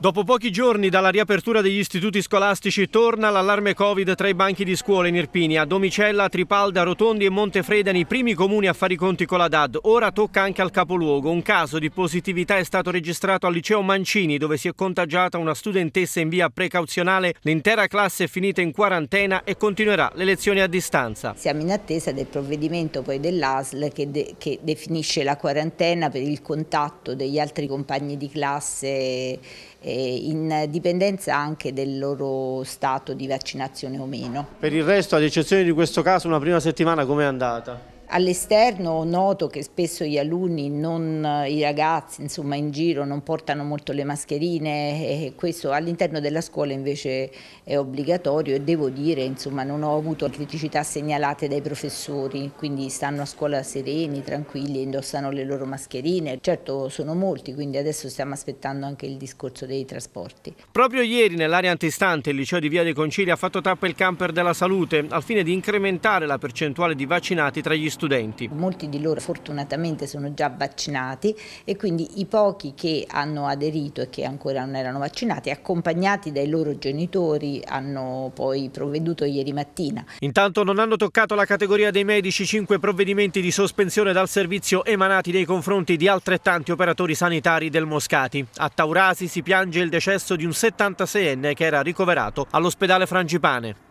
Dopo pochi giorni dalla riapertura degli istituti scolastici torna l'allarme Covid tra i banchi di scuola in Irpinia. Domicella, Tripalda, Rotondi e Montefreda i primi comuni a fare i conti con la DAD. Ora tocca anche al capoluogo. Un caso di positività è stato registrato al liceo Mancini dove si è contagiata una studentessa in via precauzionale. L'intera classe è finita in quarantena e continuerà le lezioni a distanza. Siamo in attesa del provvedimento poi dell'ASL che, de che definisce la quarantena per il contatto degli altri compagni di classe eh, in dipendenza anche del loro stato di vaccinazione o meno. Per il resto, ad eccezione di questo caso, una prima settimana com'è andata? All'esterno noto che spesso gli alunni, non, i ragazzi insomma, in giro non portano molto le mascherine e questo all'interno della scuola invece è obbligatorio e devo dire insomma, non ho avuto criticità segnalate dai professori, quindi stanno a scuola sereni, tranquilli, indossano le loro mascherine. Certo sono molti, quindi adesso stiamo aspettando anche il discorso dei trasporti. Proprio ieri nell'area antistante il liceo di Via dei Concili ha fatto tappa il camper della salute al fine di incrementare la percentuale di vaccinati tra gli studenti studenti. Molti di loro fortunatamente sono già vaccinati e quindi i pochi che hanno aderito e che ancora non erano vaccinati, accompagnati dai loro genitori, hanno poi provveduto ieri mattina. Intanto non hanno toccato la categoria dei medici cinque provvedimenti di sospensione dal servizio emanati nei confronti di altrettanti operatori sanitari del Moscati. A Taurasi si piange il decesso di un 76enne che era ricoverato all'ospedale Frangipane.